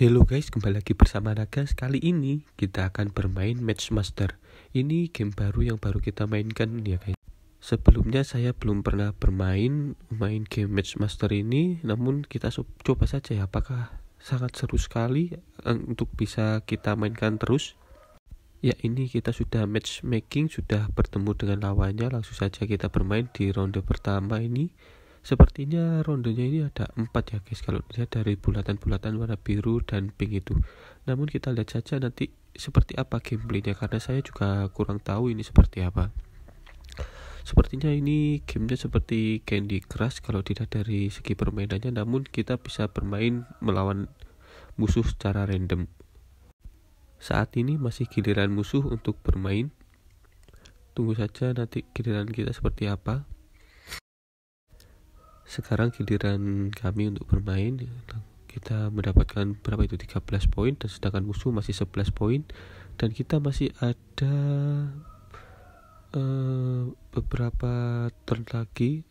Hello guys, kembali lagi bersama Nagas. Kali ini kita akan bermain Match Master. Ini game baru yang baru kita mainkan ya guys. Sebelumnya saya belum pernah bermain main game Match Master ini, namun kita coba saja ya apakah sangat seru sekali eh, untuk bisa kita mainkan terus. Ya ini kita sudah matchmaking, sudah bertemu dengan lawannya, langsung saja kita bermain di ronde pertama ini. Sepertinya rondonya ini ada empat ya guys kalau dilihat dari bulatan-bulatan warna biru dan pink itu. Namun kita lihat saja nanti seperti apa gameplaynya karena saya juga kurang tahu ini seperti apa. Sepertinya ini gamenya seperti Candy Crush kalau tidak dari segi permainannya namun kita bisa bermain melawan musuh secara random. Saat ini masih giliran musuh untuk bermain. Tunggu saja nanti giliran kita seperti apa sekarang giliran kami untuk bermain kita mendapatkan berapa itu 13 poin dan sedangkan musuh masih 11 poin dan kita masih ada uh, beberapa turn lagi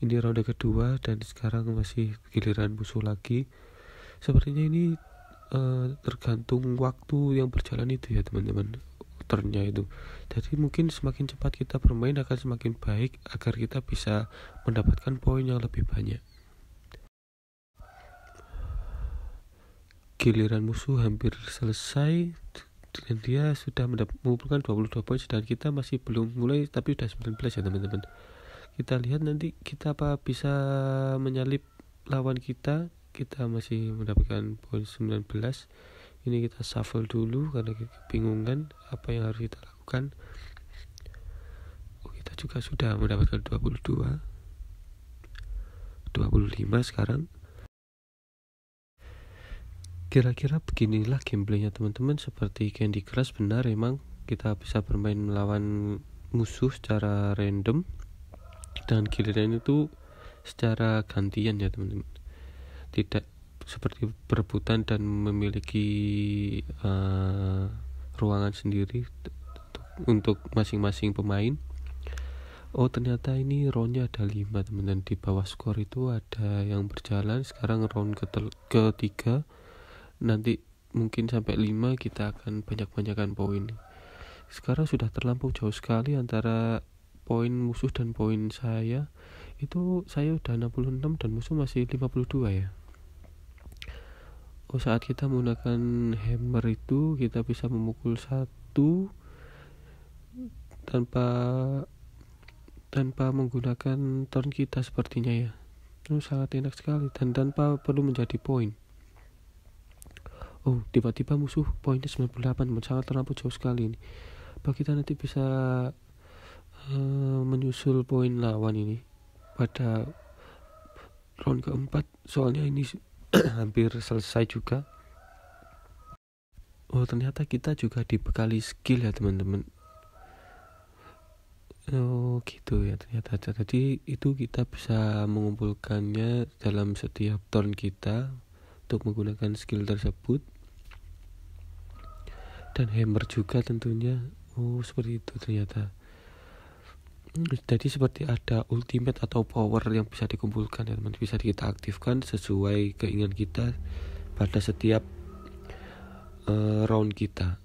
ini ronde kedua dan sekarang masih giliran musuh lagi sepertinya ini uh, tergantung waktu yang berjalan itu ya teman-teman karakternya itu jadi mungkin semakin cepat kita bermain akan semakin baik agar kita bisa mendapatkan poin yang lebih banyak giliran musuh hampir selesai dan dia sudah mengumpulkan 22 poin sedangkan kita masih belum mulai tapi sudah 19 ya teman-teman kita lihat nanti kita apa bisa menyalip lawan kita kita masih mendapatkan poin 19 ini kita shuffle dulu karena kita kebingungan apa yang harus kita lakukan oh, kita juga sudah mendapatkan 22 25 sekarang kira-kira beginilah gameplaynya teman-teman seperti Candy Crush benar emang kita bisa bermain melawan musuh secara random dan giliran itu secara gantian ya teman-teman tidak seperti perebutan dan memiliki uh, ruangan sendiri untuk masing-masing pemain. Oh ternyata ini roundnya ada 5 teman-teman di bawah skor itu ada yang berjalan sekarang round ke ketiga nanti mungkin sampai 5 kita akan banyak-banyakan poin sekarang sudah terlampau jauh sekali antara poin musuh dan poin saya itu saya udah 66 dan musuh masih 52 ya Oh, saat kita menggunakan hammer itu kita bisa memukul satu tanpa tanpa menggunakan turn kita sepertinya ya itu sangat enak sekali dan tanpa perlu menjadi poin oh tiba-tiba musuh poinnya 98 sangat terlalu jauh sekali ini apa kita nanti bisa uh, menyusul poin lawan ini pada round keempat soalnya ini hampir selesai juga oh ternyata kita juga dibekali skill ya teman-teman oh gitu ya ternyata jadi itu kita bisa mengumpulkannya dalam setiap turn kita untuk menggunakan skill tersebut dan hammer juga tentunya oh seperti itu ternyata Mm. jadi seperti ada ultimate atau power yang bisa dikumpulkan dan ya, teman bisa kita aktifkan sesuai keinginan kita pada setiap uh, round kita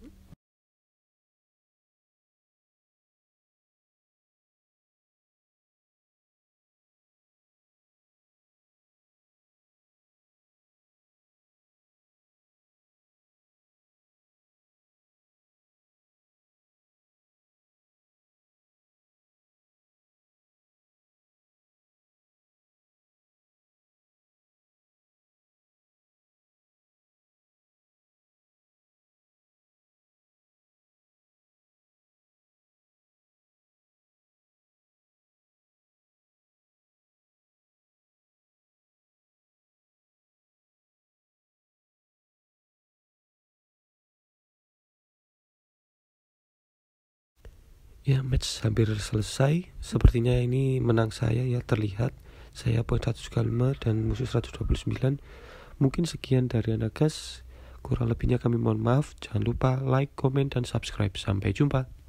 Ya match hampir selesai Sepertinya ini menang saya ya terlihat Saya poin 105 dan musuh 129 Mungkin sekian dari Anda guys Kurang lebihnya kami mohon maaf Jangan lupa like, komen, dan subscribe Sampai jumpa